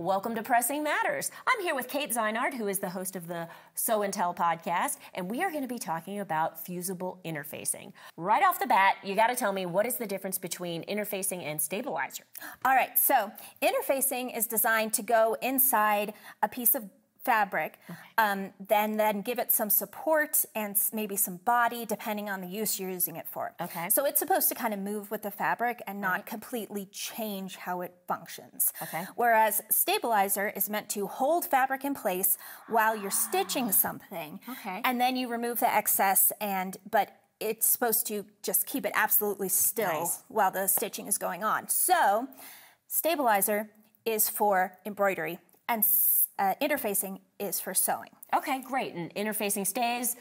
Welcome to Pressing Matters. I'm here with Kate Zeinard, who is the host of the So and Tell podcast, and we are going to be talking about fusible interfacing. Right off the bat, you got to tell me what is the difference between interfacing and stabilizer? All right, so interfacing is designed to go inside a piece of fabric, um, then then give it some support and maybe some body, depending on the use you're using it for. Okay. So it's supposed to kind of move with the fabric and not right. completely change how it functions. Okay. Whereas stabilizer is meant to hold fabric in place while you're stitching ah. something. Okay. And then you remove the excess and but it's supposed to just keep it absolutely still nice. while the stitching is going on. So stabilizer is for embroidery and uh, interfacing is for sewing. Okay, great. And interfacing stays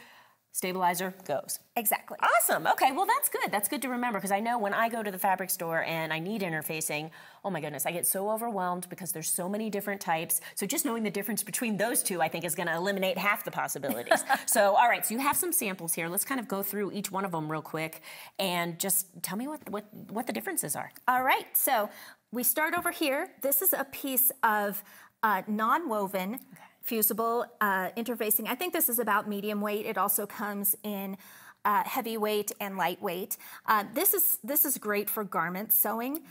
stabilizer goes. Exactly. Awesome. Okay, well that's good. That's good to remember because I know when I go to the fabric store and I need interfacing, oh my goodness, I get so overwhelmed because there's so many different types. So just knowing the difference between those two I think is going to eliminate half the possibilities. so all right, so you have some samples here. Let's kind of go through each one of them real quick and just tell me what what what the differences are. All right. So we start over here. This is a piece of uh, non-woven, okay. fusible, uh, interfacing. I think this is about medium weight. It also comes in uh, heavyweight and lightweight. Uh, this is this is great for garment sewing.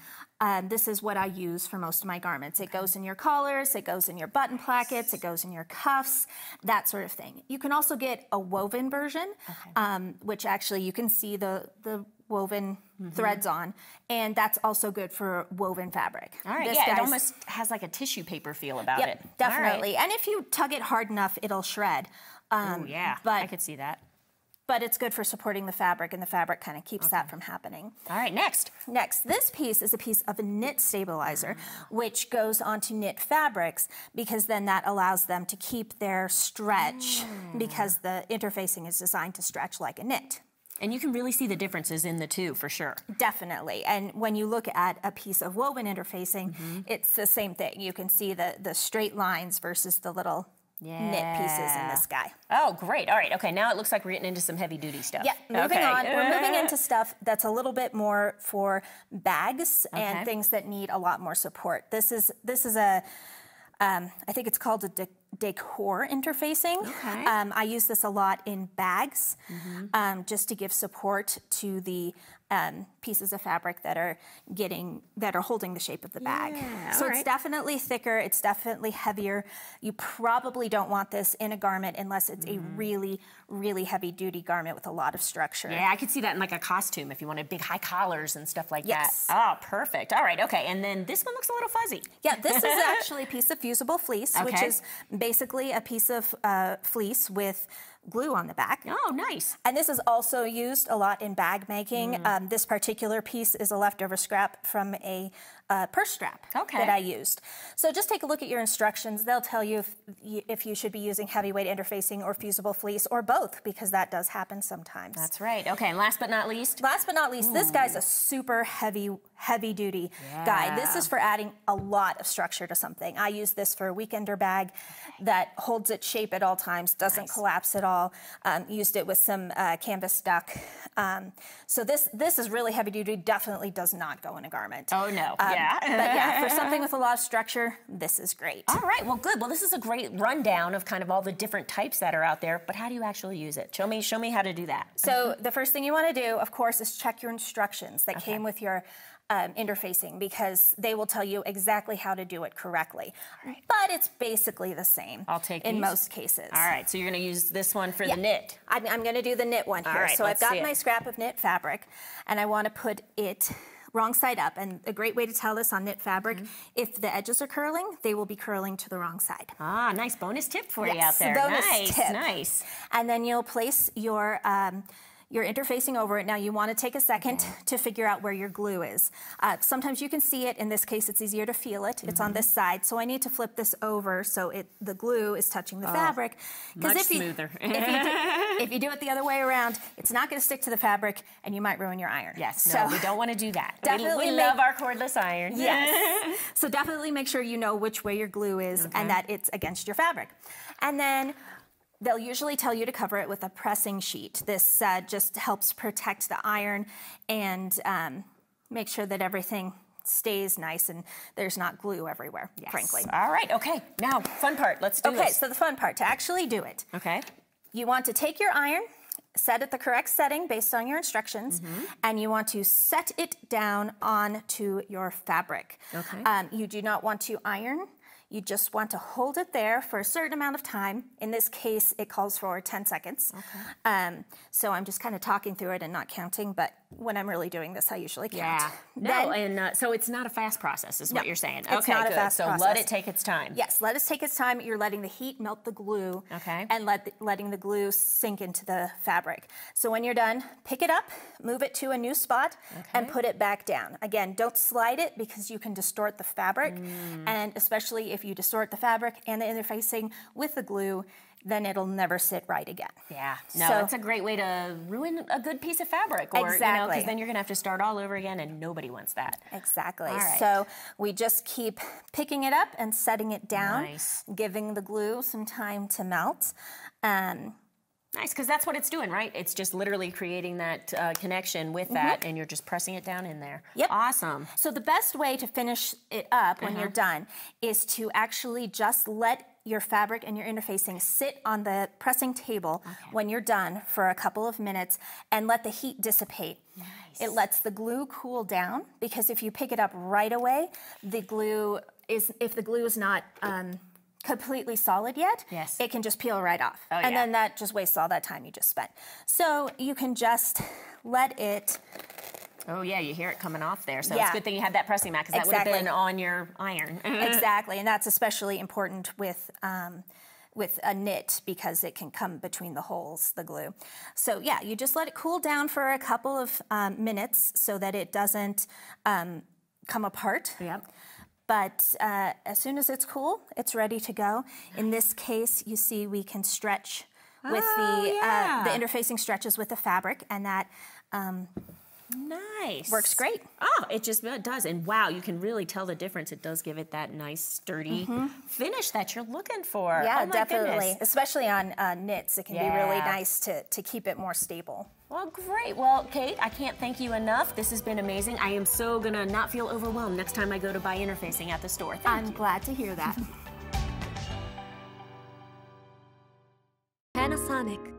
Um, this is what I use for most of my garments. It goes in your collars, it goes in your button plackets, it goes in your cuffs, that sort of thing. You can also get a woven version, okay. um, which actually you can see the the woven mm-hmm. threads on, and that's also good for woven fabric. All right, this yeah, it almost has like a tissue paper feel about yep, it. Definitely, right. and if you tug it hard enough, it'll shred. Um, oh yeah, but I could see that. But it's good for supporting the fabric, and the fabric kind of keeps okay. that from happening. All right, next. Next, this piece is a piece of a knit stabilizer, which goes onto knit fabrics because then that allows them to keep their stretch mm. because the interfacing is designed to stretch like a knit. And you can really see the differences in the two for sure. Definitely. And when you look at a piece of woven interfacing, mm-hmm. it's the same thing. You can see the, the straight lines versus the little yeah. knit pieces in this guy. Oh, great. All right. Okay, now it looks like we're getting into some heavy duty stuff. Yeah, moving okay. on. We're moving into stuff that's a little bit more for bags okay. and things that need a lot more support. This is this is a um, I think it's called a de- decor interfacing. Okay. Um, I use this a lot in bags mm -hmm. um, just to give support to the um, pieces of fabric that are getting that are holding the shape of the bag. Yeah, so it's right. definitely thicker. It's definitely heavier. You probably don't want this in a garment unless it's mm. a really, really heavy duty garment with a lot of structure. Yeah, I could see that in like a costume if you wanted big high collars and stuff like yes. that. Oh, perfect. All right, okay. And then this one looks a little fuzzy. Yeah, this is actually a piece of fusible fleece, okay. which is basically a piece of uh, fleece with glue on the back. Oh, nice. And this is also used a lot in bag making. Mm. Um, this particular piece is a leftover scrap from a uh, purse strap okay. that I used. So just take a look at your instructions. They'll tell you if, if you should be using heavyweight interfacing or fusible fleece or both because that does happen sometimes. That's right. Okay, last but not least? Last but not least, Ooh. this guy's a super heavy, heavy duty yeah. guy. This is for adding a lot of structure to something. I use this for a weekender bag that holds its shape at all times, doesn't nice. collapse at all. Um, used it with some uh, canvas duck. Um, so this, this is really heavy duty, definitely does not go in a garment. Oh no. yeah uh, yeah. but yeah, for something with a lot of structure, this is great. All right, well, good. Well, this is a great rundown of kind of all the different types that are out there, but how do you actually use it? Show me, show me how to do that. So the first thing you want to do, of course, is check your instructions that okay. came with your um, interfacing because they will tell you exactly how to do it correctly. Right. But it's basically the same. I'll take in these. most cases. All right, so you're going to use this one for yeah. the knit. I'm, I'm going to do the knit one here. so I've got my scrap of knit fabric, and I want to put it wrong side up. And a great way to tell this on knit fabric, mm -hmm. if the edges are curling, they will be curling to the wrong side. Ah, nice bonus tip for yes, you out there. Bonus nice, tip. nice. And then you'll place your um, you're interfacing over it. Now you want to take a 2nd to figure out where your glue is. Uh, sometimes you can see it. In this case, it's easier to feel it. Mm -hmm. It's on mm-hmm. this side. So I need to flip this over so it the glue is touching the oh, fabric. Much if you, smoother. if, you do, if you do it the other way around, it's not going to stick to the fabric and you might ruin your iron. Yes, no, so we don't want to do that. Definitely we, we love our cordless iron. Yes. so definitely make sure you know which way your glue is okay. and that it's against your fabric. And then They'll usually tell you to cover it with a pressing sheet. This uh, just helps protect the iron and um, make sure that everything stays nice and there's not glue everywhere, yes. frankly. All right, okay. Now, fun part. Let's do okay, Okay, so the fun part to actually do it. Okay. You want to take your iron, set it the correct setting based on your instructions, mm -hmm. and you want to set it down onto your fabric. Okay. Um, you do not want to iron you just want to hold it there for a certain amount of time. In this case, it calls for 10 seconds. Okay. Um, so I'm just kind of talking through it and not counting, but when I'm really doing this, I usually count. Yeah. Then, no, and uh, so it's not a fast process, is no, what you're saying. It's okay, not good. A fast so process. let it take its time. Yes, let it take its time. You're letting the heat melt the glue. Okay. And let the, letting the glue sink into the fabric. So when you're done, pick it up, move it to a new spot, okay. and put it back down. Again, don't slide it because you can distort the fabric. Mm. And especially if if you distort the fabric and the interfacing with the glue, then it'll never sit right again. Yeah, no, so, it's a great way to ruin a good piece of fabric. Or, exactly. Because you know, then you're going to have to start all over again, and nobody wants that. Exactly. So we just keep picking it up and setting it down, nice. giving the glue some time to melt. Um, Nice, because that's what it's doing, right? It's just literally creating that uh, connection with mm-hmm. that, mm -hmm. and you're just pressing it down in there. Yep. Awesome. So the best way to finish it up when uh -huh. you're mm-hmm. done is to actually just let your fabric and your interfacing sit on the pressing table okay. when you're done for a couple of minutes and let the heat dissipate. Nice. It lets the glue cool down because if you pick it up right away, the glue is, if the glue is not um, completely solid yet, yes. it can just peel right off. Oh, and then that just wastes all that time you just spent. So you can just let it Oh yeah, you hear it coming off there. So yeah. it's a good thing you had that pressing mat because that exactly. would have been on your iron. exactly, and that's especially important with um, with a knit because it can come between the holes, the glue. So yeah, you just let it cool down for a couple of um, minutes so that it doesn't um, come apart. Yep. But uh, as soon as it's cool, it's ready to go. In this case, you see we can stretch with oh, uh, the, yeah. uh, the interfacing stretches with the fabric and that um, Nice. Works great. Oh, it just it does. And wow, you can really tell the difference. It does give it that nice, sturdy mm -hmm. finish that you're looking for. Yeah, oh definitely. Goodness. Especially on uh, knits, it can yeah. be really nice to, to keep it more stable. Well, great. Well, Kate, I can't thank you enough. This has been amazing. I am so going to not feel overwhelmed next time I go to buy interfacing at the store. Thank I'm you. glad to hear that. Panasonic.